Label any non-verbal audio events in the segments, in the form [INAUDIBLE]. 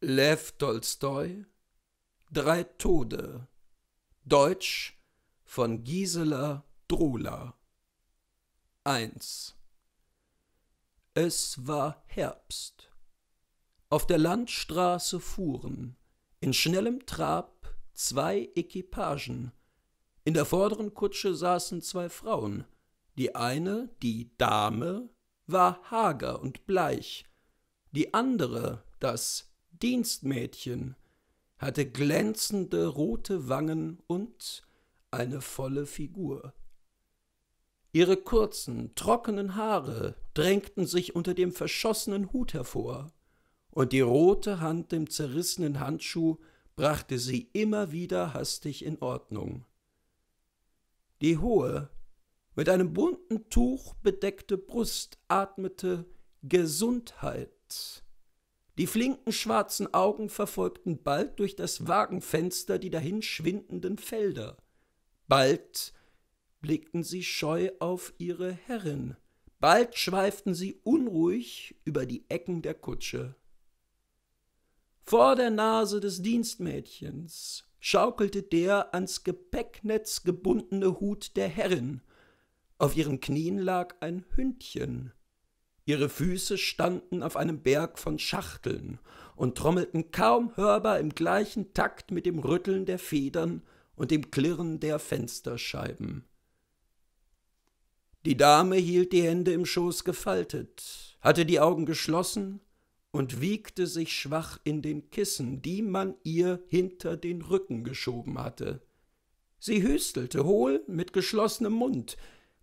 Lev Tolstoi Drei Tode Deutsch von Gisela Drohler 1 Es war Herbst. Auf der Landstraße fuhren in schnellem Trab zwei Equipagen. In der vorderen Kutsche saßen zwei Frauen. Die eine, die Dame, war hager und bleich, die andere, das Dienstmädchen, hatte glänzende rote Wangen und eine volle Figur. Ihre kurzen, trockenen Haare drängten sich unter dem verschossenen Hut hervor, und die rote Hand im zerrissenen Handschuh brachte sie immer wieder hastig in Ordnung. Die hohe, mit einem bunten Tuch bedeckte Brust atmete Gesundheit die flinken schwarzen Augen verfolgten bald durch das Wagenfenster die dahinschwindenden Felder. Bald blickten sie scheu auf ihre Herrin, bald schweiften sie unruhig über die Ecken der Kutsche. Vor der Nase des Dienstmädchens schaukelte der ans Gepäcknetz gebundene Hut der Herrin. Auf ihren Knien lag ein Hündchen, Ihre Füße standen auf einem Berg von Schachteln und trommelten kaum hörbar im gleichen Takt mit dem Rütteln der Federn und dem Klirren der Fensterscheiben. Die Dame hielt die Hände im Schoß gefaltet, hatte die Augen geschlossen und wiegte sich schwach in den Kissen, die man ihr hinter den Rücken geschoben hatte. Sie hüstelte hohl mit geschlossenem Mund,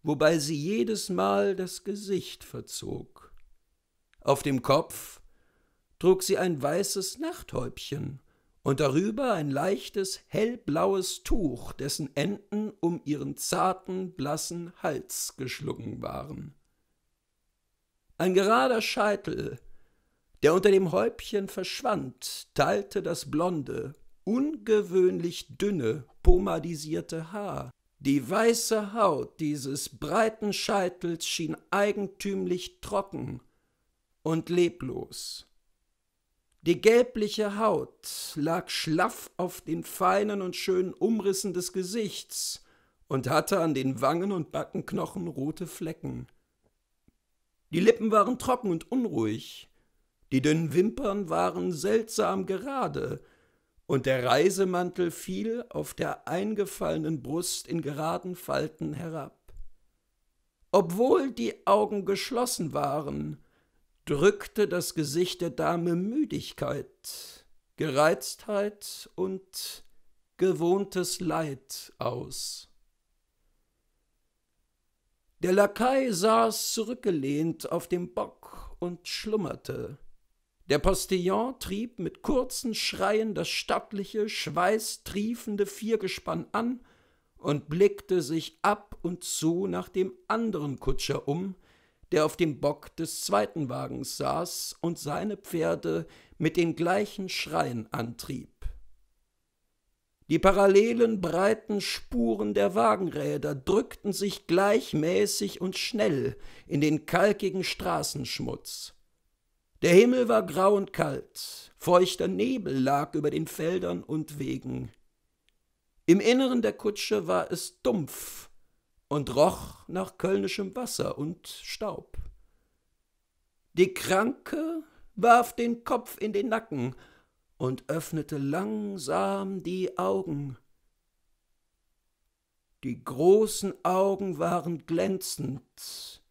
wobei sie jedes Mal das Gesicht verzog. Auf dem Kopf trug sie ein weißes Nachthäubchen und darüber ein leichtes hellblaues Tuch, dessen Enden um ihren zarten, blassen Hals geschlungen waren. Ein gerader Scheitel, der unter dem Häubchen verschwand, teilte das blonde, ungewöhnlich dünne, pomadisierte Haar, die weiße Haut dieses breiten Scheitels schien eigentümlich trocken und leblos. Die gelbliche Haut lag schlaff auf den feinen und schönen Umrissen des Gesichts und hatte an den Wangen und Backenknochen rote Flecken. Die Lippen waren trocken und unruhig, die dünnen Wimpern waren seltsam gerade, und der Reisemantel fiel auf der eingefallenen Brust in geraden Falten herab. Obwohl die Augen geschlossen waren, drückte das Gesicht der Dame Müdigkeit, Gereiztheit und gewohntes Leid aus. Der Lakai saß zurückgelehnt auf dem Bock und schlummerte. Der Postillon trieb mit kurzen Schreien das stattliche, schweißtriefende Viergespann an und blickte sich ab und zu nach dem anderen Kutscher um, der auf dem Bock des zweiten Wagens saß und seine Pferde mit den gleichen Schreien antrieb. Die parallelen breiten Spuren der Wagenräder drückten sich gleichmäßig und schnell in den kalkigen Straßenschmutz. Der Himmel war grau und kalt, feuchter Nebel lag über den Feldern und Wegen. Im Inneren der Kutsche war es dumpf und roch nach kölnischem Wasser und Staub. Die Kranke warf den Kopf in den Nacken und öffnete langsam die Augen. Die großen Augen waren glänzend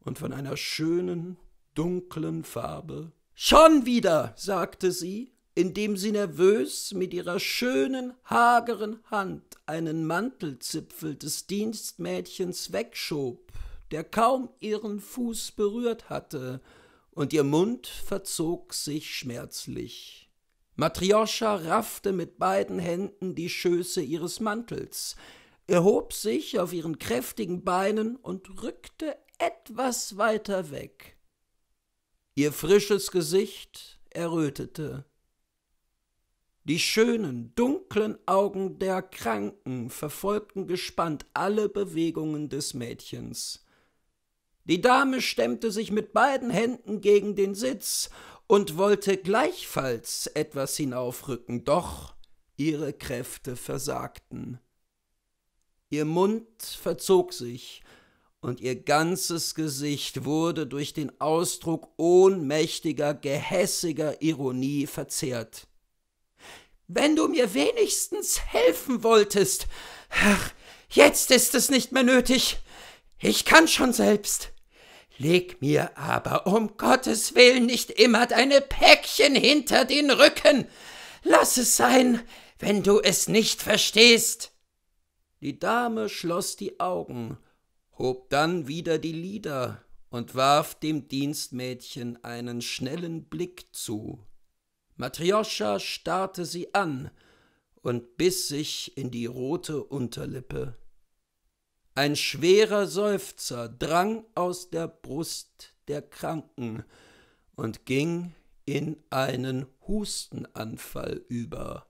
und von einer schönen, dunklen Farbe. Schon wieder, sagte sie, indem sie nervös mit ihrer schönen, hageren Hand einen Mantelzipfel des Dienstmädchens wegschob, der kaum ihren Fuß berührt hatte, und ihr Mund verzog sich schmerzlich. Matrioscha raffte mit beiden Händen die Schöße ihres Mantels, erhob sich auf ihren kräftigen Beinen und rückte etwas weiter weg. Ihr frisches Gesicht errötete. Die schönen, dunklen Augen der Kranken verfolgten gespannt alle Bewegungen des Mädchens. Die Dame stemmte sich mit beiden Händen gegen den Sitz und wollte gleichfalls etwas hinaufrücken, doch ihre Kräfte versagten. Ihr Mund verzog sich, und ihr ganzes Gesicht wurde durch den Ausdruck ohnmächtiger, gehässiger Ironie verzehrt. Wenn du mir wenigstens helfen wolltest. Ach, jetzt ist es nicht mehr nötig. Ich kann schon selbst. Leg mir aber um Gottes Willen nicht immer deine Päckchen hinter den Rücken. Lass es sein, wenn du es nicht verstehst. Die Dame schloss die Augen hob dann wieder die Lieder und warf dem Dienstmädchen einen schnellen Blick zu. Matrioscha starrte sie an und biss sich in die rote Unterlippe. Ein schwerer Seufzer drang aus der Brust der Kranken und ging in einen Hustenanfall über.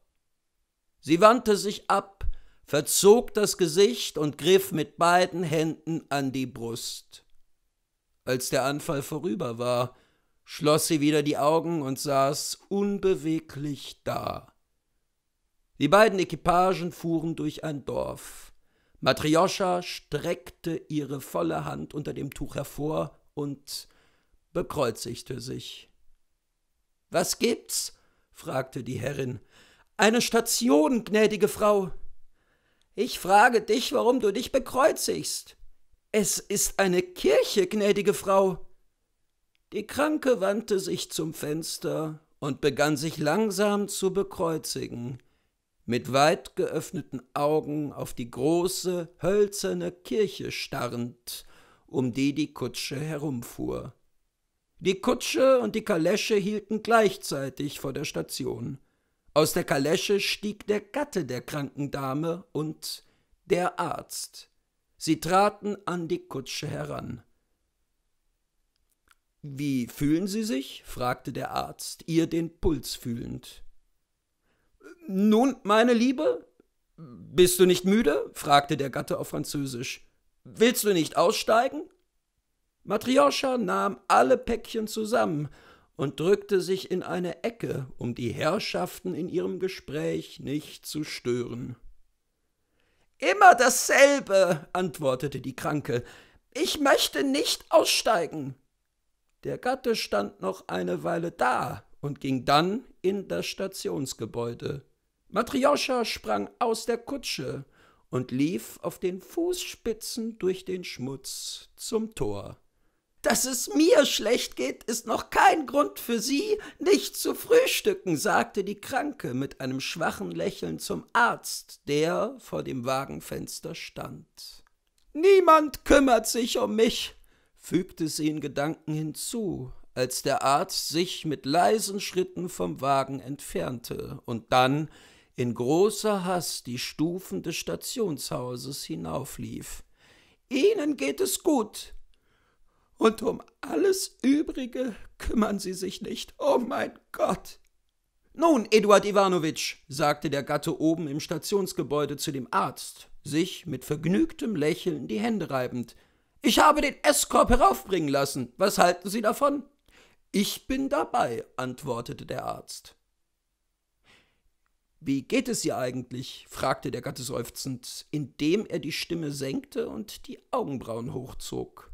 Sie wandte sich ab verzog das Gesicht und griff mit beiden Händen an die Brust. Als der Anfall vorüber war, schloss sie wieder die Augen und saß unbeweglich da. Die beiden Equipagen fuhren durch ein Dorf. Matrioscha streckte ihre volle Hand unter dem Tuch hervor und bekreuzigte sich. Was gibt's? fragte die Herrin. Eine Station, gnädige Frau, ich frage dich, warum du dich bekreuzigst. Es ist eine Kirche, gnädige Frau. Die Kranke wandte sich zum Fenster und begann sich langsam zu bekreuzigen, mit weit geöffneten Augen auf die große, hölzerne Kirche starrend, um die die Kutsche herumfuhr. Die Kutsche und die Kalesche hielten gleichzeitig vor der Station. Aus der Kalesche stieg der Gatte der kranken Dame und der Arzt. Sie traten an die Kutsche heran. Wie fühlen Sie sich? fragte der Arzt, ihr den Puls fühlend. Nun, meine Liebe, bist du nicht müde? fragte der Gatte auf Französisch. Willst du nicht aussteigen? Matrioscha nahm alle Päckchen zusammen und drückte sich in eine Ecke, um die Herrschaften in ihrem Gespräch nicht zu stören. Immer dasselbe, antwortete die Kranke. Ich möchte nicht aussteigen. Der Gatte stand noch eine Weile da und ging dann in das Stationsgebäude. Matrioscha sprang aus der Kutsche und lief auf den Fußspitzen durch den Schmutz zum Tor. Dass es mir schlecht geht, ist noch kein Grund für Sie, nicht zu frühstücken, sagte die Kranke mit einem schwachen Lächeln zum Arzt, der vor dem Wagenfenster stand. Niemand kümmert sich um mich, fügte sie in Gedanken hinzu, als der Arzt sich mit leisen Schritten vom Wagen entfernte und dann in großer Hast die Stufen des Stationshauses hinauflief. Ihnen geht es gut, und um alles Übrige kümmern sie sich nicht. Oh mein Gott! Nun, Eduard Iwanowitsch, sagte der Gatte oben im Stationsgebäude zu dem Arzt, sich mit vergnügtem Lächeln die Hände reibend. Ich habe den Esskorb heraufbringen lassen. Was halten Sie davon? Ich bin dabei, antwortete der Arzt. Wie geht es ihr eigentlich? fragte der Gatte seufzend, indem er die Stimme senkte und die Augenbrauen hochzog.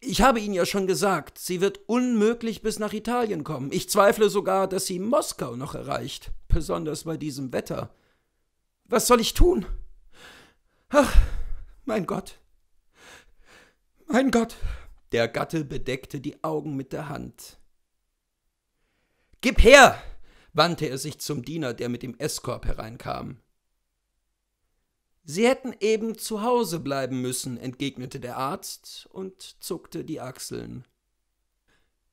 Ich habe Ihnen ja schon gesagt, sie wird unmöglich bis nach Italien kommen. Ich zweifle sogar, dass sie Moskau noch erreicht, besonders bei diesem Wetter. Was soll ich tun? Ach, mein Gott. Mein Gott. Der Gatte bedeckte die Augen mit der Hand. Gib her! wandte er sich zum Diener, der mit dem Esskorb hereinkam. Sie hätten eben zu Hause bleiben müssen, entgegnete der Arzt und zuckte die Achseln.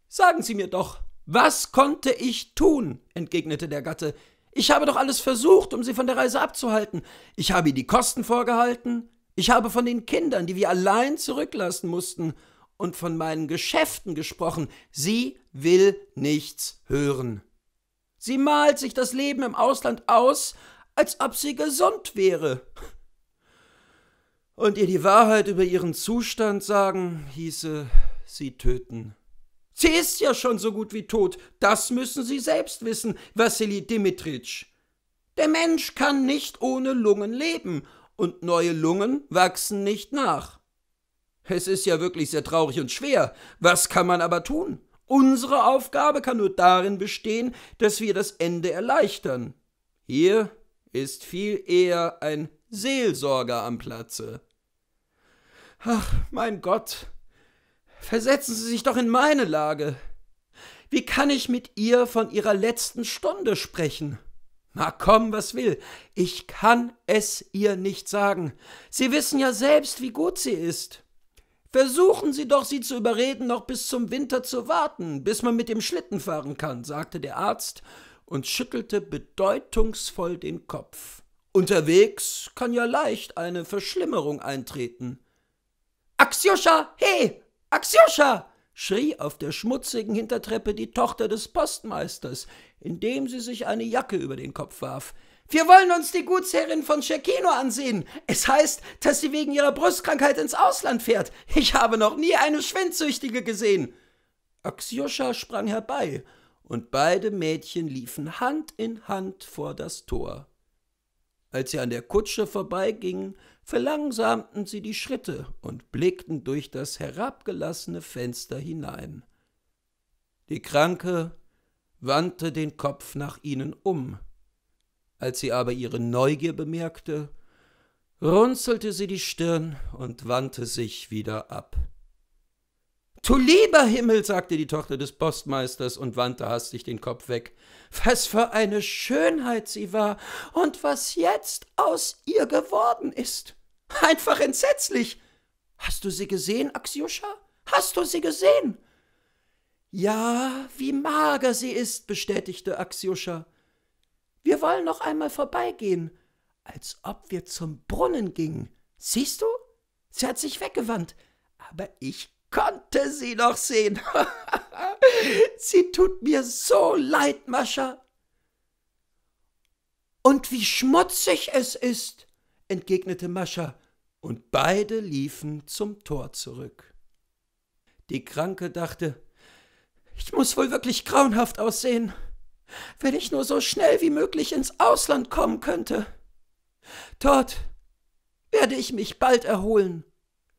Sagen Sie mir doch, was konnte ich tun? entgegnete der Gatte. Ich habe doch alles versucht, um Sie von der Reise abzuhalten. Ich habe ihr die Kosten vorgehalten, ich habe von den Kindern, die wir allein zurücklassen mussten, und von meinen Geschäften gesprochen. Sie will nichts hören. Sie malt sich das Leben im Ausland aus, als ob sie gesund wäre und ihr die Wahrheit über ihren Zustand sagen, hieße sie töten. Sie ist ja schon so gut wie tot, das müssen Sie selbst wissen, Wassili Dimitritsch. Der Mensch kann nicht ohne Lungen leben, und neue Lungen wachsen nicht nach. Es ist ja wirklich sehr traurig und schwer. Was kann man aber tun? Unsere Aufgabe kann nur darin bestehen, dass wir das Ende erleichtern. Hier ist viel eher ein Seelsorger am Platze. Ach, mein Gott, versetzen Sie sich doch in meine Lage. Wie kann ich mit ihr von ihrer letzten Stunde sprechen? Na komm, was will, ich kann es ihr nicht sagen. Sie wissen ja selbst, wie gut sie ist. Versuchen Sie doch, sie zu überreden, noch bis zum Winter zu warten, bis man mit dem Schlitten fahren kann, sagte der Arzt und schüttelte bedeutungsvoll den Kopf. Unterwegs kann ja leicht eine Verschlimmerung eintreten. Aksjoscha, he! Aksjoscha! schrie auf der schmutzigen Hintertreppe die Tochter des Postmeisters, indem sie sich eine Jacke über den Kopf warf. Wir wollen uns die Gutsherrin von Cecchino ansehen. Es heißt, dass sie wegen ihrer Brustkrankheit ins Ausland fährt. Ich habe noch nie eine Schwindsüchtige gesehen. Aksjoscha sprang herbei und beide Mädchen liefen Hand in Hand vor das Tor. Als sie an der Kutsche vorbeigingen, verlangsamten sie die Schritte und blickten durch das herabgelassene Fenster hinein. Die Kranke wandte den Kopf nach ihnen um. Als sie aber ihre Neugier bemerkte, runzelte sie die Stirn und wandte sich wieder ab. Du lieber Himmel, sagte die Tochter des Postmeisters und wandte hastig den Kopf weg. Was für eine Schönheit sie war und was jetzt aus ihr geworden ist. Einfach entsetzlich. Hast du sie gesehen, Axiuscha? Hast du sie gesehen? Ja, wie mager sie ist, bestätigte Axiuscha. Wir wollen noch einmal vorbeigehen, als ob wir zum Brunnen gingen. Siehst du? Sie hat sich weggewandt, aber ich konnte sie noch sehen. [LAUGHS] sie tut mir so leid, Mascha. Und wie schmutzig es ist, entgegnete Mascha, und beide liefen zum Tor zurück. Die Kranke dachte, ich muss wohl wirklich grauenhaft aussehen, wenn ich nur so schnell wie möglich ins Ausland kommen könnte. Dort werde ich mich bald erholen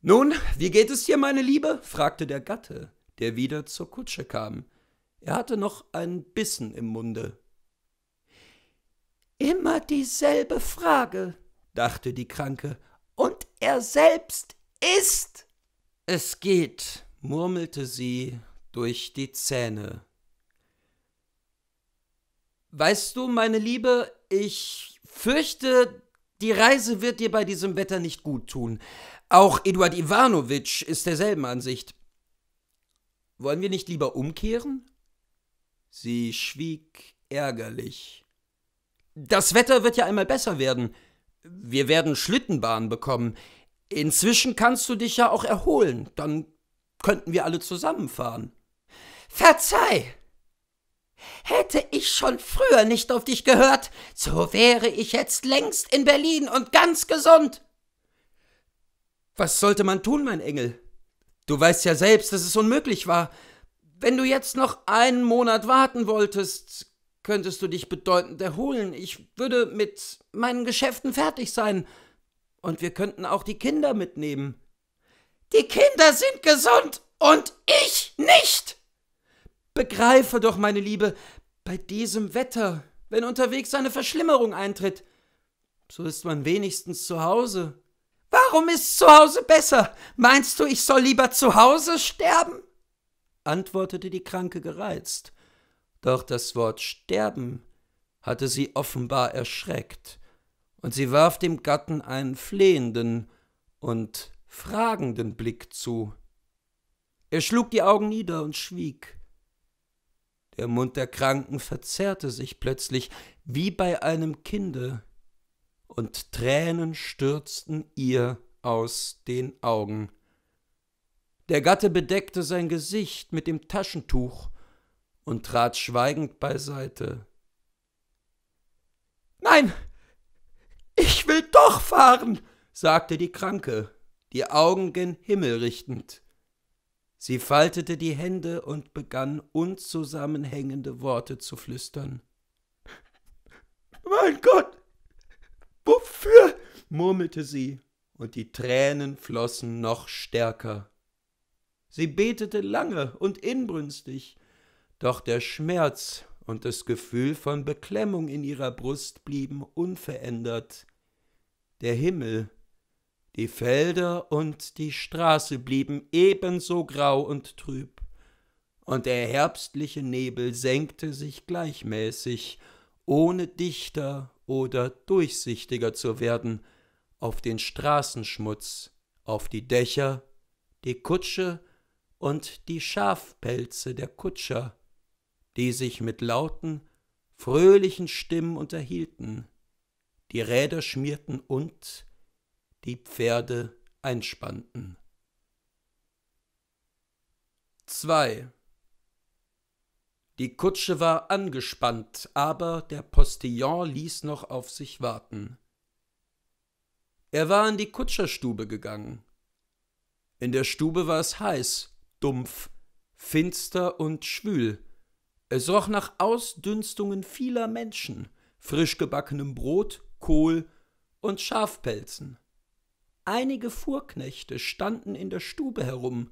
nun, wie geht es dir, meine Liebe? fragte der Gatte, der wieder zur Kutsche kam. Er hatte noch einen Bissen im Munde. Immer dieselbe Frage, dachte die Kranke, und er selbst ist. Es geht, murmelte sie durch die Zähne. Weißt du, meine Liebe, ich fürchte, die Reise wird dir bei diesem Wetter nicht gut tun. Auch Eduard Iwanowitsch ist derselben Ansicht. Wollen wir nicht lieber umkehren? Sie schwieg ärgerlich. Das Wetter wird ja einmal besser werden. Wir werden Schlittenbahn bekommen. Inzwischen kannst du dich ja auch erholen. Dann könnten wir alle zusammenfahren. Verzeih! Hätte ich schon früher nicht auf dich gehört, so wäre ich jetzt längst in Berlin und ganz gesund. Was sollte man tun, mein Engel? Du weißt ja selbst, dass es unmöglich war. Wenn du jetzt noch einen Monat warten wolltest, könntest du dich bedeutend erholen. Ich würde mit meinen Geschäften fertig sein. Und wir könnten auch die Kinder mitnehmen. Die Kinder sind gesund und ich nicht. Begreife doch, meine Liebe, bei diesem Wetter, wenn unterwegs eine Verschlimmerung eintritt, so ist man wenigstens zu Hause. Warum ist zu Hause besser? Meinst du, ich soll lieber zu Hause sterben? antwortete die Kranke gereizt. Doch das Wort sterben hatte sie offenbar erschreckt, und sie warf dem Gatten einen flehenden und fragenden Blick zu. Er schlug die Augen nieder und schwieg. Der Mund der Kranken verzerrte sich plötzlich wie bei einem Kinde, und Tränen stürzten ihr aus den Augen. Der Gatte bedeckte sein Gesicht mit dem Taschentuch und trat schweigend beiseite. Nein, ich will doch fahren, sagte die Kranke, die Augen gen Himmel richtend. Sie faltete die Hände und begann unzusammenhängende Worte zu flüstern. Mein Gott, Wofür? murmelte sie, und die Tränen flossen noch stärker. Sie betete lange und inbrünstig, doch der Schmerz und das Gefühl von Beklemmung in ihrer Brust blieben unverändert. Der Himmel, die Felder und die Straße blieben ebenso grau und trüb, und der herbstliche Nebel senkte sich gleichmäßig, ohne dichter oder durchsichtiger zu werden, auf den Straßenschmutz, auf die Dächer, die Kutsche und die Schafpelze der Kutscher, die sich mit lauten, fröhlichen Stimmen unterhielten, die Räder schmierten und die Pferde einspannten. 2. Die Kutsche war angespannt, aber der Postillon ließ noch auf sich warten. Er war in die Kutscherstube gegangen. In der Stube war es heiß, dumpf, finster und schwül. Es roch nach Ausdünstungen vieler Menschen, frisch gebackenem Brot, Kohl und Schafpelzen. Einige Fuhrknechte standen in der Stube herum,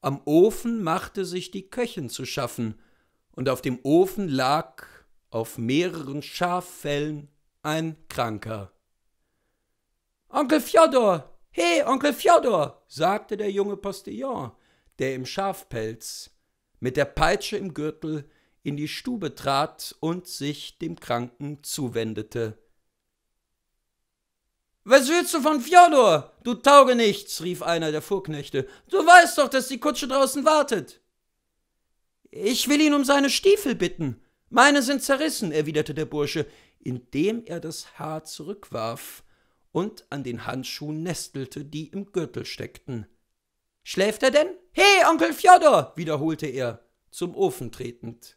am Ofen machte sich die Köchin zu schaffen, und auf dem Ofen lag auf mehreren Schaffellen ein Kranker. Onkel Fjodor, he, Onkel Fjodor, sagte der junge Postillon, der im Schafpelz mit der Peitsche im Gürtel in die Stube trat und sich dem Kranken zuwendete. Was willst du von Fjodor? Du tauge nichts, rief einer der Vorknechte. Du weißt doch, dass die Kutsche draußen wartet. Ich will ihn um seine Stiefel bitten. Meine sind zerrissen, erwiderte der Bursche, indem er das Haar zurückwarf und an den Handschuhen nestelte, die im Gürtel steckten. Schläft er denn? He, Onkel Fjodor! wiederholte er, zum Ofen tretend.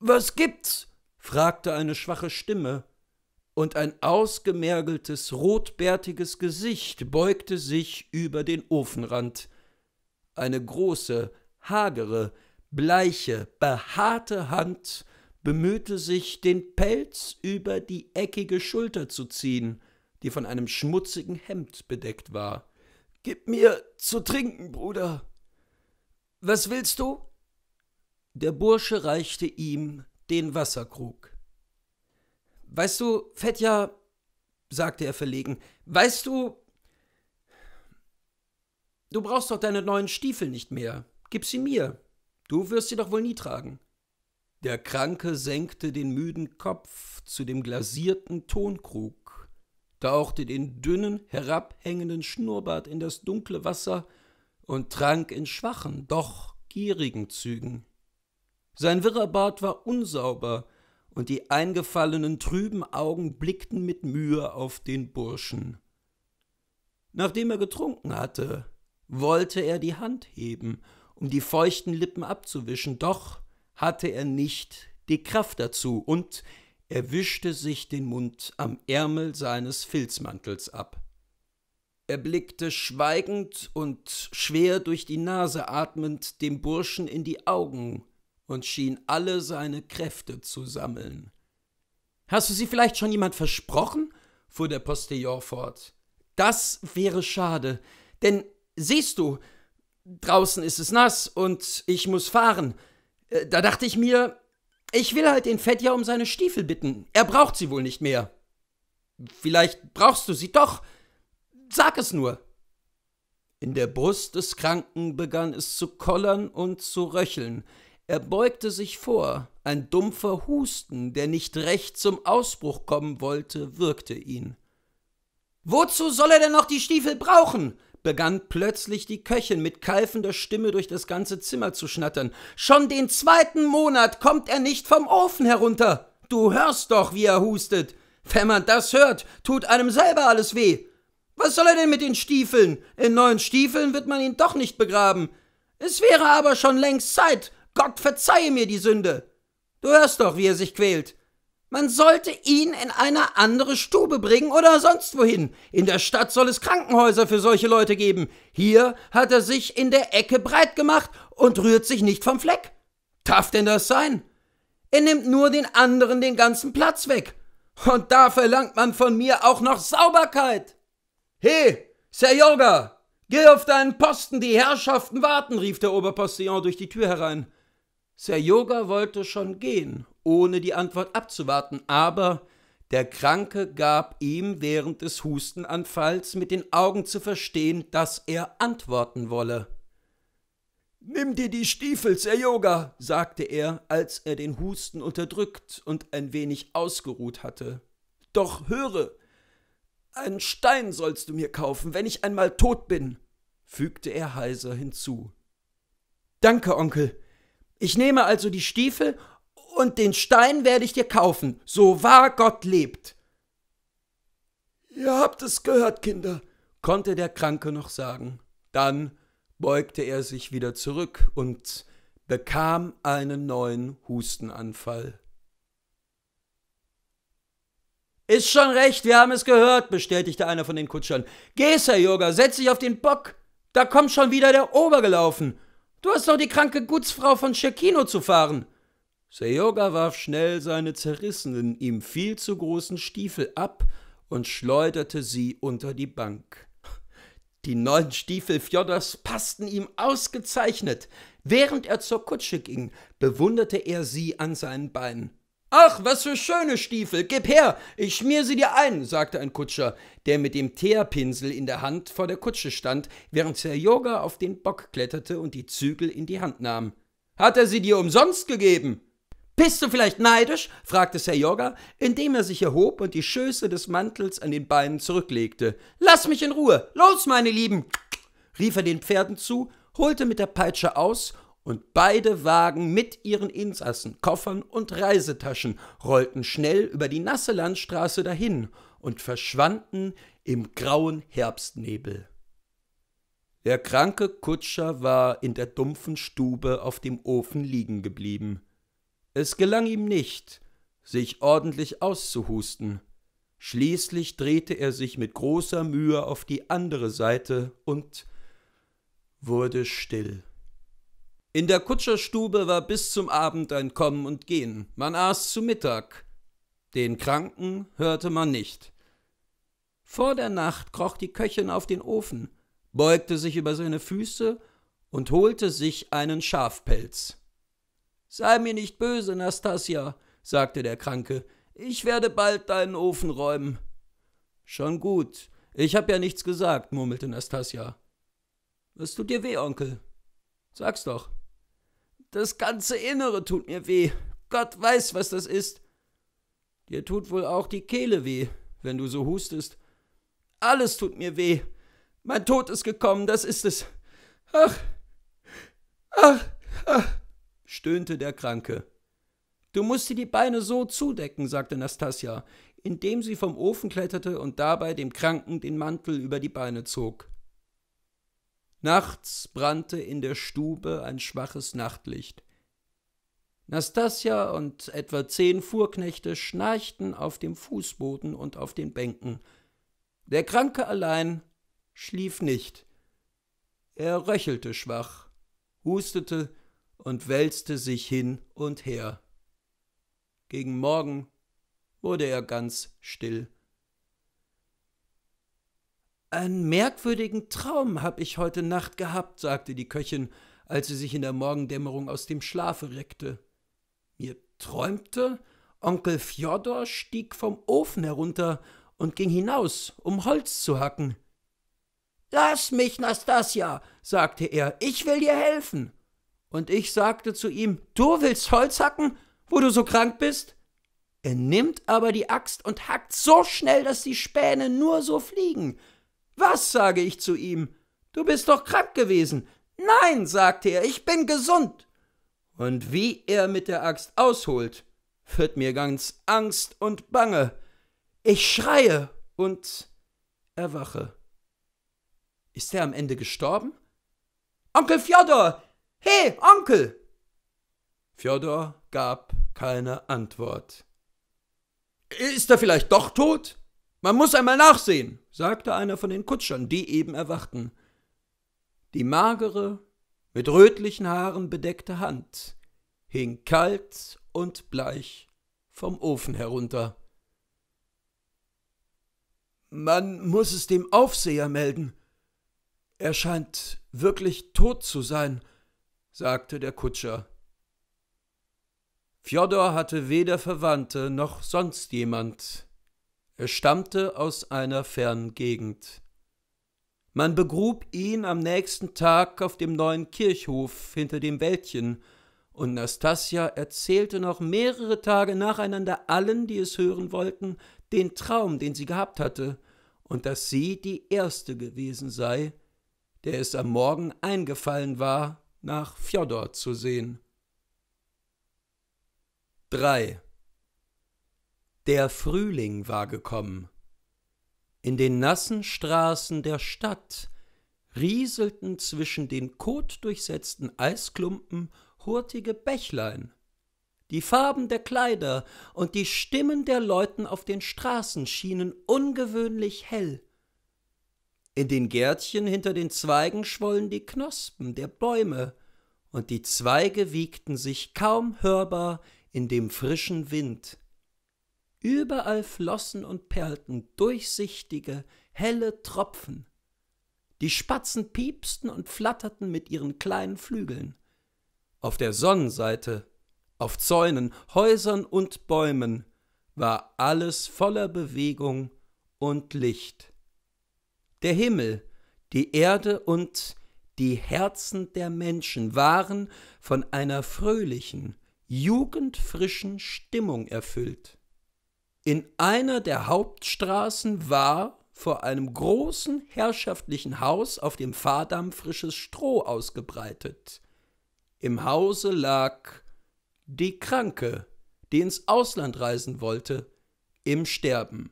Was gibt's? fragte eine schwache Stimme, und ein ausgemergeltes, rotbärtiges Gesicht beugte sich über den Ofenrand. Eine große, hagere, bleiche, behaarte Hand bemühte sich, den Pelz über die eckige Schulter zu ziehen, die von einem schmutzigen Hemd bedeckt war. Gib mir zu trinken, Bruder. Was willst du? Der Bursche reichte ihm den Wasserkrug. Weißt du, Fetja, sagte er verlegen, weißt du, du brauchst doch deine neuen Stiefel nicht mehr. Gib sie mir. Du wirst sie doch wohl nie tragen. Der Kranke senkte den müden Kopf zu dem glasierten Tonkrug, tauchte den dünnen, herabhängenden Schnurrbart in das dunkle Wasser und trank in schwachen, doch gierigen Zügen. Sein wirrer Bart war unsauber, und die eingefallenen trüben Augen blickten mit Mühe auf den Burschen. Nachdem er getrunken hatte, wollte er die Hand heben um die feuchten Lippen abzuwischen, doch hatte er nicht die Kraft dazu und er wischte sich den Mund am Ärmel seines Filzmantels ab. Er blickte schweigend und schwer durch die Nase atmend dem Burschen in die Augen und schien alle seine Kräfte zu sammeln. Hast du sie vielleicht schon jemand versprochen? fuhr der Postillon fort. Das wäre schade, denn siehst du, draußen ist es nass und ich muss fahren. Äh, da dachte ich mir, ich will halt den Fett ja um seine Stiefel bitten. Er braucht sie wohl nicht mehr. Vielleicht brauchst du sie doch. Sag es nur. In der Brust des Kranken begann es zu kollern und zu röcheln. Er beugte sich vor. Ein dumpfer Husten, der nicht recht zum Ausbruch kommen wollte, wirkte ihn. Wozu soll er denn noch die Stiefel brauchen? begann plötzlich die Köchin mit keifender Stimme durch das ganze Zimmer zu schnattern. Schon den zweiten Monat kommt er nicht vom Ofen herunter. Du hörst doch, wie er hustet. Wenn man das hört, tut einem selber alles weh. Was soll er denn mit den Stiefeln? In neuen Stiefeln wird man ihn doch nicht begraben. Es wäre aber schon längst Zeit. Gott verzeihe mir die Sünde. Du hörst doch, wie er sich quält. Man sollte ihn in eine andere Stube bringen oder sonst wohin. In der Stadt soll es Krankenhäuser für solche Leute geben. Hier hat er sich in der Ecke breit gemacht und rührt sich nicht vom Fleck. Darf denn das sein? Er nimmt nur den anderen den ganzen Platz weg. Und da verlangt man von mir auch noch Sauberkeit. He, Serjoga, geh auf deinen Posten, die Herrschaften warten, rief der Oberpostillon durch die Tür herein. Sir Yoga wollte schon gehen, ohne die Antwort abzuwarten, aber der Kranke gab ihm während des Hustenanfalls mit den Augen zu verstehen, dass er antworten wolle. Nimm dir die Stiefel, Sir Yoga, sagte er, als er den Husten unterdrückt und ein wenig ausgeruht hatte. Doch höre, einen Stein sollst du mir kaufen, wenn ich einmal tot bin, fügte er heiser hinzu. Danke, Onkel, ich nehme also die Stiefel und den Stein werde ich dir kaufen, so wahr Gott lebt. Ihr habt es gehört, Kinder, konnte der Kranke noch sagen. Dann beugte er sich wieder zurück und bekam einen neuen Hustenanfall. Ist schon recht, wir haben es gehört, bestätigte einer von den Kutschern. Geh, Herr Yoga, setz dich auf den Bock, da kommt schon wieder der Ober gelaufen. Du hast doch die kranke Gutsfrau von Cecchino zu fahren. Seyoga warf schnell seine zerrissenen, ihm viel zu großen Stiefel ab und schleuderte sie unter die Bank. Die neuen Stiefel Fjodders passten ihm ausgezeichnet. Während er zur Kutsche ging, bewunderte er sie an seinen Beinen. Ach, was für schöne Stiefel, gib her, ich schmier sie dir ein, sagte ein Kutscher, der mit dem Teerpinsel in der Hand vor der Kutsche stand, während Sir Yoga auf den Bock kletterte und die Zügel in die Hand nahm. Hat er sie dir umsonst gegeben? Bist du vielleicht neidisch? fragte Sir Yoga, indem er sich erhob und die Schöße des Mantels an den Beinen zurücklegte. Lass mich in Ruhe, los, meine Lieben! rief er den Pferden zu, holte mit der Peitsche aus und beide Wagen mit ihren Insassen, Koffern und Reisetaschen rollten schnell über die nasse Landstraße dahin und verschwanden im grauen Herbstnebel. Der kranke Kutscher war in der dumpfen Stube auf dem Ofen liegen geblieben. Es gelang ihm nicht, sich ordentlich auszuhusten. Schließlich drehte er sich mit großer Mühe auf die andere Seite und wurde still. In der Kutscherstube war bis zum Abend ein Kommen und Gehen. Man aß zu Mittag. Den Kranken hörte man nicht. Vor der Nacht kroch die Köchin auf den Ofen, beugte sich über seine Füße und holte sich einen Schafpelz. Sei mir nicht böse, Nastasia, sagte der Kranke, ich werde bald deinen Ofen räumen. Schon gut, ich hab ja nichts gesagt, murmelte Nastasia. Es tut dir weh, Onkel? Sag's doch. Das ganze Innere tut mir weh. Gott weiß, was das ist. Dir tut wohl auch die Kehle weh, wenn du so hustest. Alles tut mir weh. Mein Tod ist gekommen, das ist es. Ach, ach, ach, stöhnte der Kranke. Du musst dir die Beine so zudecken, sagte Nastassja, indem sie vom Ofen kletterte und dabei dem Kranken den Mantel über die Beine zog. Nachts brannte in der Stube ein schwaches Nachtlicht. Nastasia und etwa zehn Fuhrknechte schnarchten auf dem Fußboden und auf den Bänken. Der Kranke allein schlief nicht. Er röchelte schwach, hustete und wälzte sich hin und her. Gegen Morgen wurde er ganz still. Einen merkwürdigen Traum habe ich heute Nacht gehabt, sagte die Köchin, als sie sich in der Morgendämmerung aus dem Schlafe reckte. Mir träumte, Onkel Fjodor stieg vom Ofen herunter und ging hinaus, um Holz zu hacken. Lass mich, Nastasia, sagte er, ich will dir helfen. Und ich sagte zu ihm, du willst Holz hacken, wo du so krank bist? Er nimmt aber die Axt und hackt so schnell, dass die Späne nur so fliegen. Was, sage ich zu ihm, du bist doch krank gewesen. Nein, sagte er, ich bin gesund. Und wie er mit der Axt ausholt, wird mir ganz Angst und Bange. Ich schreie und erwache. Ist er am Ende gestorben? Onkel Fjodor! He, Onkel! Fjodor gab keine Antwort. Ist er vielleicht doch tot? Man muss einmal nachsehen, sagte einer von den Kutschern, die eben erwachten. Die magere, mit rötlichen Haaren bedeckte Hand hing kalt und bleich vom Ofen herunter. Man muss es dem Aufseher melden. Er scheint wirklich tot zu sein, sagte der Kutscher. Fjodor hatte weder Verwandte noch sonst jemand er stammte aus einer fernen Gegend. Man begrub ihn am nächsten Tag auf dem neuen Kirchhof hinter dem Wäldchen, und Nastasia erzählte noch mehrere Tage nacheinander allen, die es hören wollten, den Traum, den sie gehabt hatte, und dass sie die Erste gewesen sei, der es am Morgen eingefallen war, nach Fjodor zu sehen. 3. Der Frühling war gekommen. In den nassen Straßen der Stadt rieselten zwischen den kotdurchsetzten Eisklumpen hurtige Bächlein. Die Farben der Kleider und die Stimmen der Leuten auf den Straßen schienen ungewöhnlich hell. In den Gärtchen hinter den Zweigen schwollen die Knospen der Bäume, und die Zweige wiegten sich kaum hörbar in dem frischen Wind. Überall flossen und perlten durchsichtige, helle Tropfen. Die Spatzen piepsten und flatterten mit ihren kleinen Flügeln. Auf der Sonnenseite, auf Zäunen, Häusern und Bäumen war alles voller Bewegung und Licht. Der Himmel, die Erde und die Herzen der Menschen waren von einer fröhlichen, jugendfrischen Stimmung erfüllt in einer der Hauptstraßen war vor einem großen herrschaftlichen Haus auf dem Fahrdamm frisches Stroh ausgebreitet. Im Hause lag die Kranke, die ins Ausland reisen wollte, im Sterben.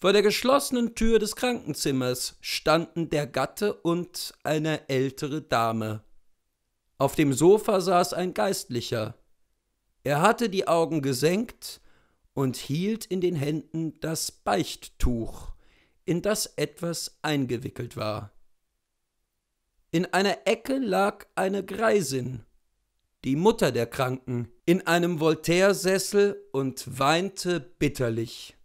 Vor der geschlossenen Tür des Krankenzimmers standen der Gatte und eine ältere Dame. Auf dem Sofa saß ein Geistlicher, er hatte die Augen gesenkt und hielt in den Händen das Beichttuch, in das etwas eingewickelt war. In einer Ecke lag eine Greisin, die Mutter der Kranken, in einem Voltaire-Sessel und weinte bitterlich.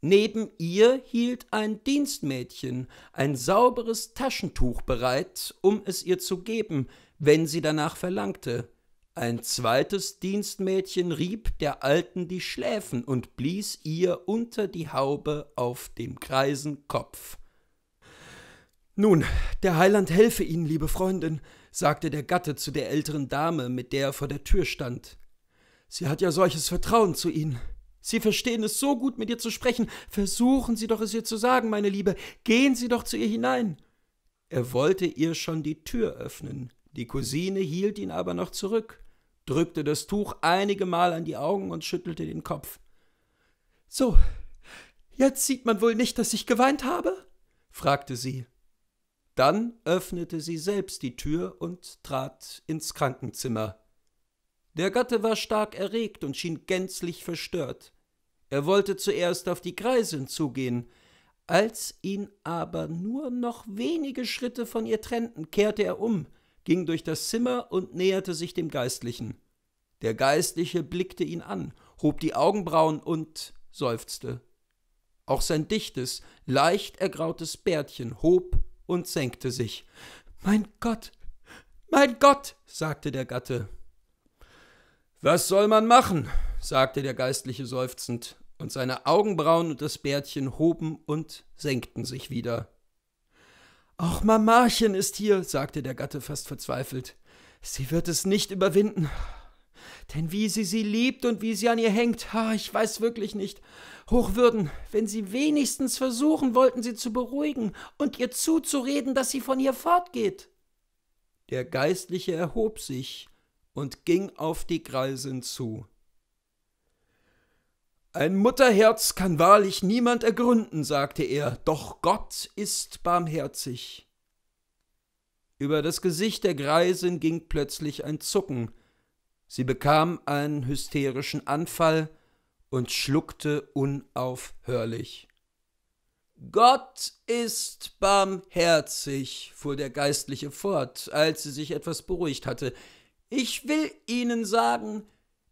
Neben ihr hielt ein Dienstmädchen ein sauberes Taschentuch bereit, um es ihr zu geben, wenn sie danach verlangte. Ein zweites Dienstmädchen rieb der Alten die Schläfen und blies ihr unter die Haube auf dem greisen Kopf. Nun, der Heiland helfe Ihnen, liebe Freundin, sagte der Gatte zu der älteren Dame, mit der er vor der Tür stand. Sie hat ja solches Vertrauen zu Ihnen. Sie verstehen es so gut, mit ihr zu sprechen. Versuchen Sie doch es ihr zu sagen, meine Liebe. Gehen Sie doch zu ihr hinein. Er wollte ihr schon die Tür öffnen. Die Cousine hielt ihn aber noch zurück drückte das Tuch einige Mal an die Augen und schüttelte den Kopf. So, jetzt sieht man wohl nicht, dass ich geweint habe? fragte sie. Dann öffnete sie selbst die Tür und trat ins Krankenzimmer. Der Gatte war stark erregt und schien gänzlich verstört. Er wollte zuerst auf die Greisin zugehen, als ihn aber nur noch wenige Schritte von ihr trennten, kehrte er um, ging durch das Zimmer und näherte sich dem Geistlichen. Der Geistliche blickte ihn an, hob die Augenbrauen und seufzte. Auch sein dichtes, leicht ergrautes Bärtchen hob und senkte sich. Mein Gott, mein Gott, sagte der Gatte. Was soll man machen? sagte der Geistliche seufzend, und seine Augenbrauen und das Bärtchen hoben und senkten sich wieder. Auch Mamachen ist hier, sagte der Gatte fast verzweifelt. Sie wird es nicht überwinden. Denn wie sie sie liebt und wie sie an ihr hängt, ha, ich weiß wirklich nicht. Hochwürden, wenn sie wenigstens versuchen wollten, sie zu beruhigen und ihr zuzureden, dass sie von ihr fortgeht. Der Geistliche erhob sich und ging auf die Greisin zu. Ein Mutterherz kann wahrlich niemand ergründen, sagte er, doch Gott ist barmherzig. Über das Gesicht der Greisin ging plötzlich ein Zucken. Sie bekam einen hysterischen Anfall und schluckte unaufhörlich. Gott ist barmherzig, fuhr der Geistliche fort, als sie sich etwas beruhigt hatte. Ich will Ihnen sagen,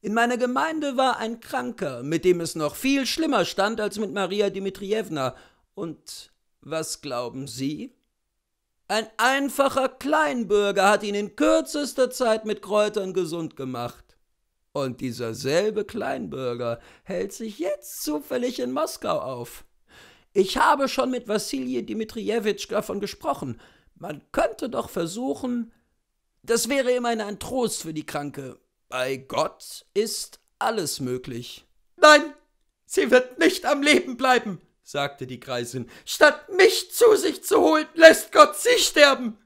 in meiner Gemeinde war ein Kranker, mit dem es noch viel schlimmer stand als mit Maria Dmitrievna. Und was glauben Sie? Ein einfacher Kleinbürger hat ihn in kürzester Zeit mit Kräutern gesund gemacht. Und dieser selbe Kleinbürger hält sich jetzt zufällig in Moskau auf. Ich habe schon mit Wassilje Dmitrijewitsch davon gesprochen. Man könnte doch versuchen. Das wäre immerhin ein Trost für die Kranke. Bei Gott ist alles möglich. Nein, sie wird nicht am Leben bleiben, sagte die Greisin. Statt mich zu sich zu holen, lässt Gott sie sterben.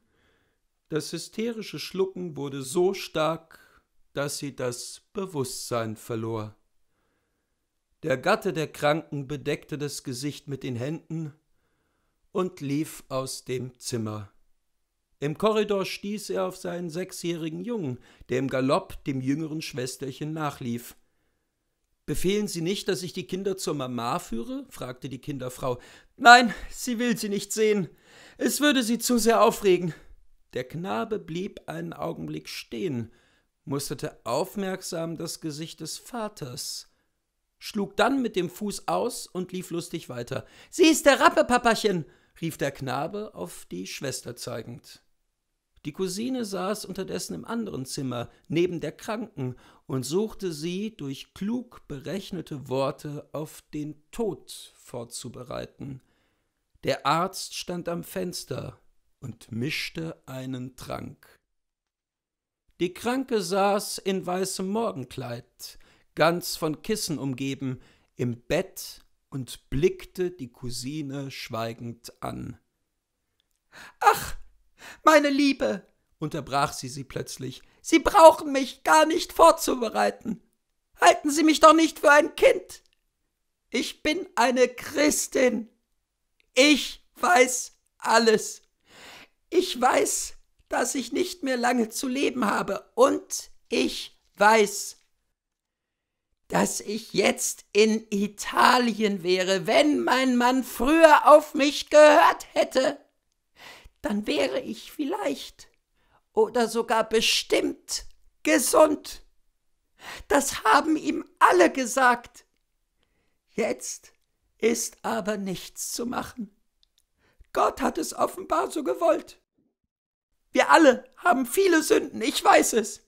Das hysterische Schlucken wurde so stark, dass sie das Bewusstsein verlor. Der Gatte der Kranken bedeckte das Gesicht mit den Händen und lief aus dem Zimmer. Im Korridor stieß er auf seinen sechsjährigen Jungen, der im Galopp dem jüngeren Schwesterchen nachlief. Befehlen Sie nicht, dass ich die Kinder zur Mama führe? fragte die Kinderfrau. Nein, sie will sie nicht sehen. Es würde sie zu sehr aufregen. Der Knabe blieb einen Augenblick stehen, musterte aufmerksam das Gesicht des Vaters, schlug dann mit dem Fuß aus und lief lustig weiter. Sie ist der Rappe, Papachen! rief der Knabe auf die Schwester zeigend. Die Cousine saß unterdessen im anderen Zimmer neben der Kranken und suchte sie durch klug berechnete Worte auf den Tod vorzubereiten. Der Arzt stand am Fenster und mischte einen Trank. Die Kranke saß in weißem Morgenkleid, ganz von Kissen umgeben, im Bett und blickte die Cousine schweigend an. Ach, meine Liebe, unterbrach sie sie plötzlich, Sie brauchen mich gar nicht vorzubereiten. Halten Sie mich doch nicht für ein Kind. Ich bin eine Christin. Ich weiß alles. Ich weiß, dass ich nicht mehr lange zu leben habe und ich weiß, dass ich jetzt in Italien wäre, wenn mein Mann früher auf mich gehört hätte dann wäre ich vielleicht oder sogar bestimmt gesund. Das haben ihm alle gesagt. Jetzt ist aber nichts zu machen. Gott hat es offenbar so gewollt. Wir alle haben viele Sünden, ich weiß es.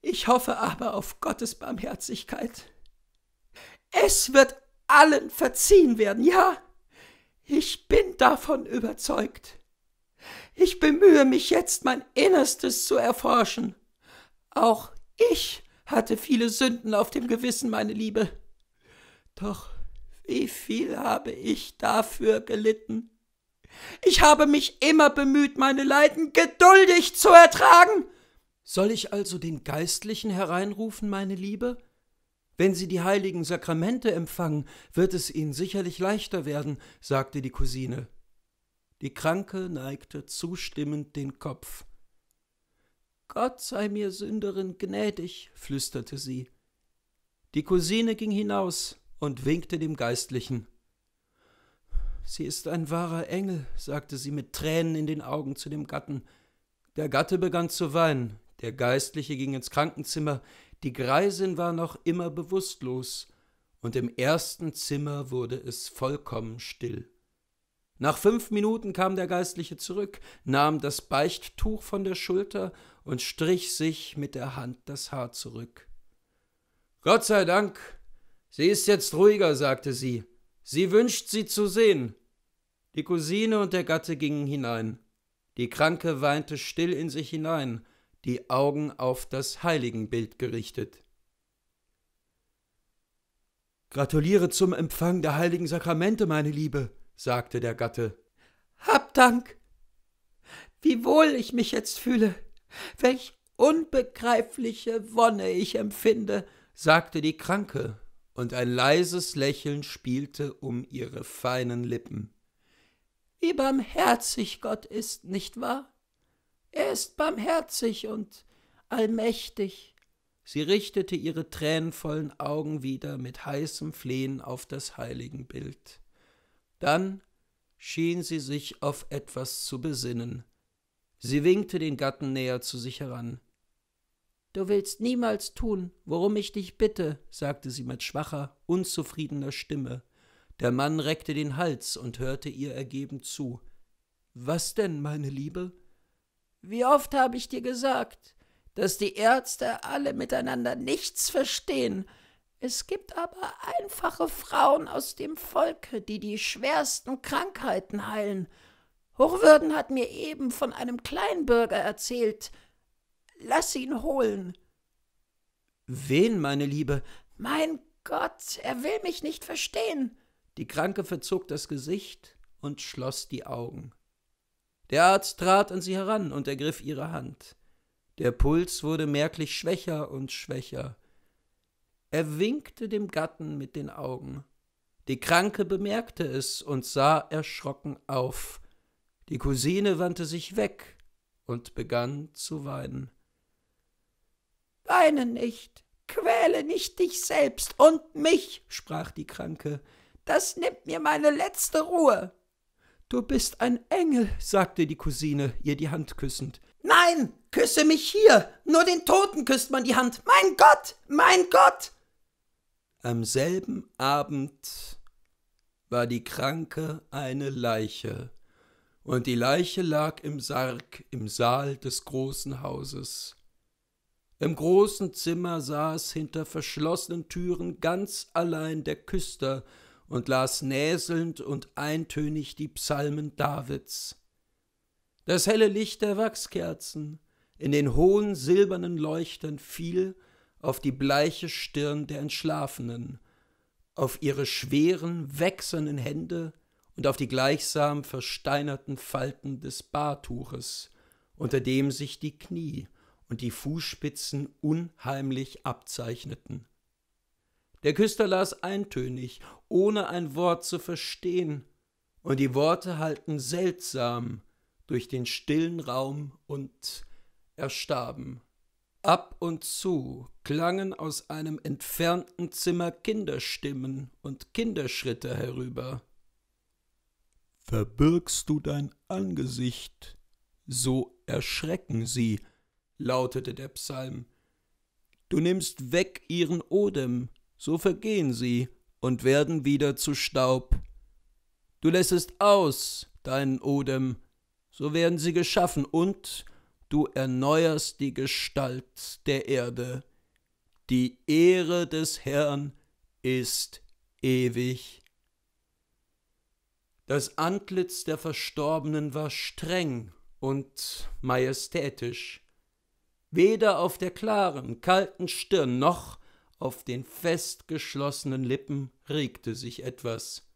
Ich hoffe aber auf Gottes Barmherzigkeit. Es wird allen verziehen werden, ja. Ich bin davon überzeugt. Ich bemühe mich jetzt, mein Innerstes zu erforschen. Auch ich hatte viele Sünden auf dem Gewissen, meine Liebe. Doch wie viel habe ich dafür gelitten? Ich habe mich immer bemüht, meine Leiden geduldig zu ertragen. Soll ich also den Geistlichen hereinrufen, meine Liebe? Wenn Sie die heiligen Sakramente empfangen, wird es Ihnen sicherlich leichter werden, sagte die Cousine. Die Kranke neigte zustimmend den Kopf. Gott sei mir Sünderin gnädig, flüsterte sie. Die Cousine ging hinaus und winkte dem Geistlichen. Sie ist ein wahrer Engel, sagte sie mit Tränen in den Augen zu dem Gatten. Der Gatte begann zu weinen, der Geistliche ging ins Krankenzimmer, die Greisin war noch immer bewusstlos, und im ersten Zimmer wurde es vollkommen still. Nach fünf Minuten kam der Geistliche zurück, nahm das Beichttuch von der Schulter und strich sich mit der Hand das Haar zurück. Gott sei Dank, sie ist jetzt ruhiger, sagte sie. Sie wünscht, sie zu sehen. Die Cousine und der Gatte gingen hinein. Die Kranke weinte still in sich hinein, die Augen auf das Heiligenbild gerichtet. Gratuliere zum Empfang der heiligen Sakramente, meine Liebe, sagte der Gatte. Hab Dank! Wie wohl ich mich jetzt fühle! Welch unbegreifliche Wonne ich empfinde! sagte die Kranke, und ein leises Lächeln spielte um ihre feinen Lippen. Wie barmherzig Gott ist, nicht wahr? Er ist barmherzig und allmächtig. Sie richtete ihre tränenvollen Augen wieder mit heißem Flehen auf das Heiligenbild. Dann schien sie sich auf etwas zu besinnen. Sie winkte den Gatten näher zu sich heran. Du willst niemals tun, worum ich dich bitte, sagte sie mit schwacher, unzufriedener Stimme. Der Mann reckte den Hals und hörte ihr ergeben zu. Was denn, meine Liebe? Wie oft habe ich dir gesagt, dass die Ärzte alle miteinander nichts verstehen. Es gibt aber einfache Frauen aus dem Volke, die die schwersten Krankheiten heilen. Hochwürden hat mir eben von einem Kleinbürger erzählt. Lass ihn holen. Wen, meine Liebe? Mein Gott, er will mich nicht verstehen. Die Kranke verzog das Gesicht und schloss die Augen. Der Arzt trat an sie heran und ergriff ihre Hand. Der Puls wurde merklich schwächer und schwächer. Er winkte dem Gatten mit den Augen. Die Kranke bemerkte es und sah erschrocken auf. Die Cousine wandte sich weg und begann zu weinen. Weine nicht, quäle nicht dich selbst und mich, sprach die Kranke, das nimmt mir meine letzte Ruhe. Du bist ein Engel, sagte die Cousine, ihr die Hand küssend. Nein, küsse mich hier. Nur den Toten küsst man die Hand. Mein Gott, mein Gott. Am selben Abend war die Kranke eine Leiche, und die Leiche lag im Sarg im Saal des großen Hauses. Im großen Zimmer saß hinter verschlossenen Türen ganz allein der Küster, und las näselnd und eintönig die Psalmen Davids. Das helle Licht der Wachskerzen in den hohen silbernen Leuchtern fiel auf die bleiche Stirn der Entschlafenen, auf ihre schweren, wächsernen Hände und auf die gleichsam versteinerten Falten des Bartuches, unter dem sich die Knie und die Fußspitzen unheimlich abzeichneten. Der Küster las eintönig, ohne ein Wort zu verstehen, und die Worte hallten seltsam durch den stillen Raum und erstarben. Ab und zu klangen aus einem entfernten Zimmer Kinderstimmen und Kinderschritte herüber. Verbirgst du dein Angesicht, so erschrecken sie, lautete der Psalm. Du nimmst weg ihren Odem, so vergehen sie und werden wieder zu Staub. Du lässest aus deinen Odem, so werden sie geschaffen und du erneuerst die Gestalt der Erde. Die Ehre des Herrn ist ewig. Das Antlitz der Verstorbenen war streng und majestätisch. Weder auf der klaren, kalten Stirn noch auf den festgeschlossenen Lippen regte sich etwas.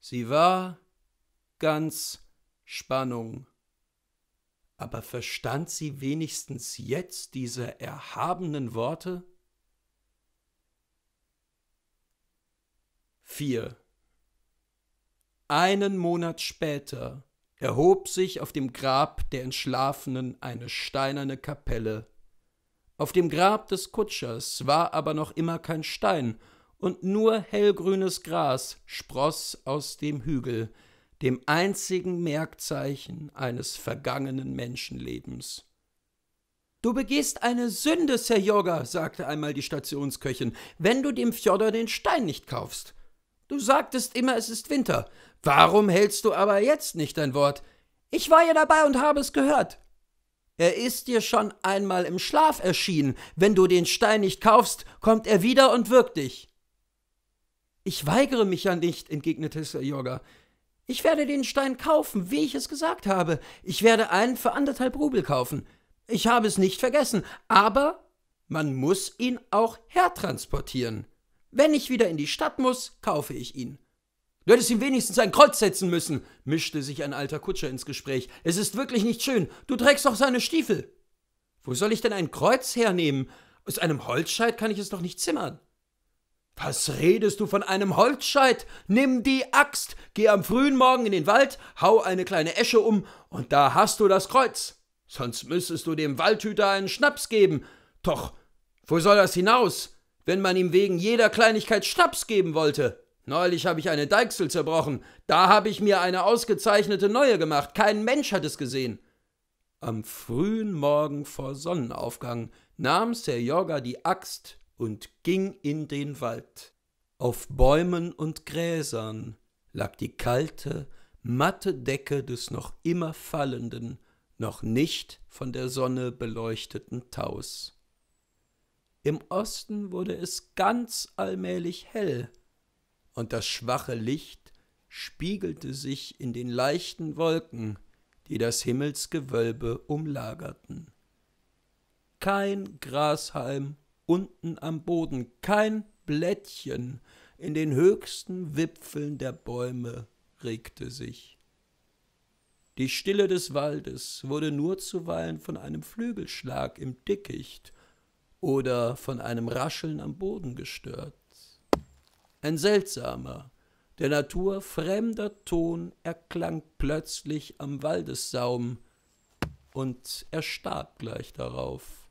Sie war ganz Spannung. Aber verstand sie wenigstens jetzt diese erhabenen Worte? 4. Einen Monat später erhob sich auf dem Grab der Entschlafenen eine steinerne Kapelle auf dem Grab des Kutschers war aber noch immer kein Stein und nur hellgrünes Gras spross aus dem Hügel, dem einzigen Merkzeichen eines vergangenen Menschenlebens. Du begehst eine Sünde, Sir Serjoga, sagte einmal die Stationsköchin, wenn du dem Fjodor den Stein nicht kaufst. Du sagtest immer, es ist Winter. Warum hältst du aber jetzt nicht dein Wort? Ich war ja dabei und habe es gehört. Er ist dir schon einmal im Schlaf erschienen. Wenn du den Stein nicht kaufst, kommt er wieder und wirkt dich. Ich weigere mich ja nicht, entgegnete Sir Yoga. Ich werde den Stein kaufen, wie ich es gesagt habe. Ich werde einen für anderthalb Rubel kaufen. Ich habe es nicht vergessen, aber man muss ihn auch hertransportieren. Wenn ich wieder in die Stadt muss, kaufe ich ihn. Du hättest ihm wenigstens ein Kreuz setzen müssen, mischte sich ein alter Kutscher ins Gespräch. Es ist wirklich nicht schön. Du trägst doch seine Stiefel. Wo soll ich denn ein Kreuz hernehmen? Aus einem Holzscheit kann ich es doch nicht zimmern. Was redest du von einem Holzscheit? Nimm die Axt, geh am frühen Morgen in den Wald, hau eine kleine Esche um, und da hast du das Kreuz. Sonst müsstest du dem Waldhüter einen Schnaps geben. Doch, wo soll das hinaus, wenn man ihm wegen jeder Kleinigkeit Schnaps geben wollte? Neulich habe ich eine Deichsel zerbrochen. Da habe ich mir eine ausgezeichnete neue gemacht. Kein Mensch hat es gesehen. Am frühen Morgen vor Sonnenaufgang nahm Serjoga die Axt und ging in den Wald. Auf Bäumen und Gräsern lag die kalte, matte Decke des noch immer fallenden, noch nicht von der Sonne beleuchteten Taus. Im Osten wurde es ganz allmählich hell, und das schwache Licht spiegelte sich in den leichten Wolken, die das Himmelsgewölbe umlagerten. Kein Grashalm unten am Boden, kein Blättchen in den höchsten Wipfeln der Bäume regte sich. Die Stille des Waldes wurde nur zuweilen von einem Flügelschlag im Dickicht oder von einem Rascheln am Boden gestört. Ein seltsamer, der Natur fremder Ton erklang plötzlich am Waldessaum und erstarb gleich darauf.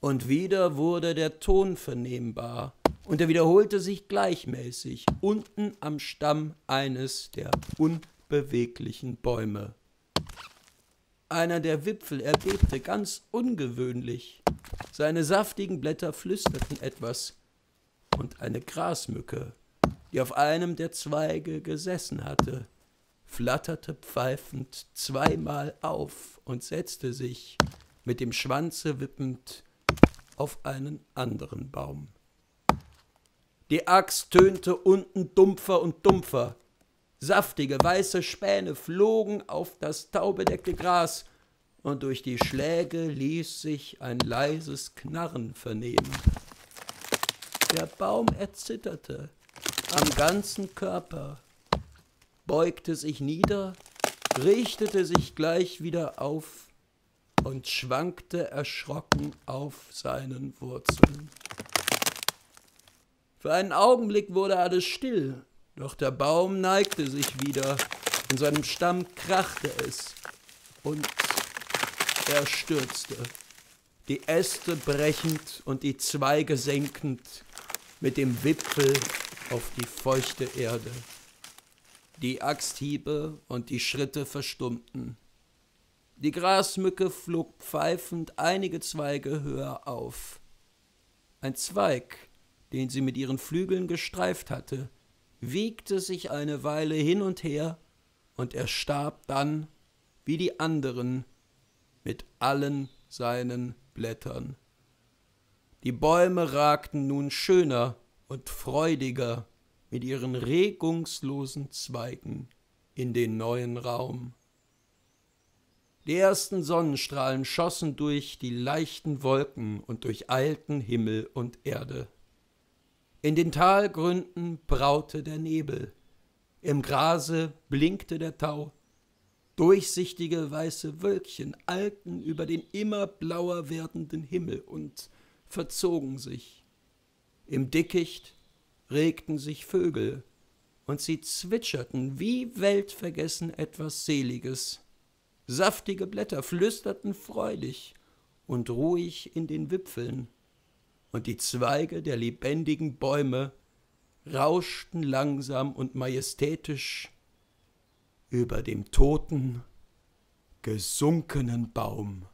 Und wieder wurde der Ton vernehmbar, und er wiederholte sich gleichmäßig unten am Stamm eines der unbeweglichen Bäume. Einer der Wipfel erbebte ganz ungewöhnlich. Seine saftigen Blätter flüsterten etwas, und eine Grasmücke, die auf einem der Zweige gesessen hatte, flatterte pfeifend zweimal auf und setzte sich, mit dem Schwanze wippend, auf einen anderen Baum. Die Axt tönte unten dumpfer und dumpfer. Saftige weiße Späne flogen auf das taubedeckte Gras, und durch die Schläge ließ sich ein leises Knarren vernehmen. Der Baum erzitterte am ganzen Körper, beugte sich nieder, richtete sich gleich wieder auf und schwankte erschrocken auf seinen Wurzeln. Für einen Augenblick wurde alles still, doch der Baum neigte sich wieder, in seinem Stamm krachte es und er stürzte, die Äste brechend und die Zweige senkend mit dem Wipfel auf die feuchte Erde. Die Axthiebe und die Schritte verstummten. Die Grasmücke flog pfeifend einige Zweige höher auf. Ein Zweig, den sie mit ihren Flügeln gestreift hatte, wiegte sich eine Weile hin und her und erstarb dann, wie die anderen, mit allen seinen Blättern. Die Bäume ragten nun schöner und freudiger mit ihren regungslosen Zweigen in den neuen Raum. Die ersten Sonnenstrahlen schossen durch die leichten Wolken und durcheilten Himmel und Erde. In den Talgründen braute der Nebel, im Grase blinkte der Tau, durchsichtige weiße Wölkchen eilten über den immer blauer werdenden Himmel und verzogen sich. Im Dickicht regten sich Vögel, und sie zwitscherten wie weltvergessen etwas Seliges. Saftige Blätter flüsterten freudig und ruhig in den Wipfeln, und die Zweige der lebendigen Bäume rauschten langsam und majestätisch über dem toten, gesunkenen Baum.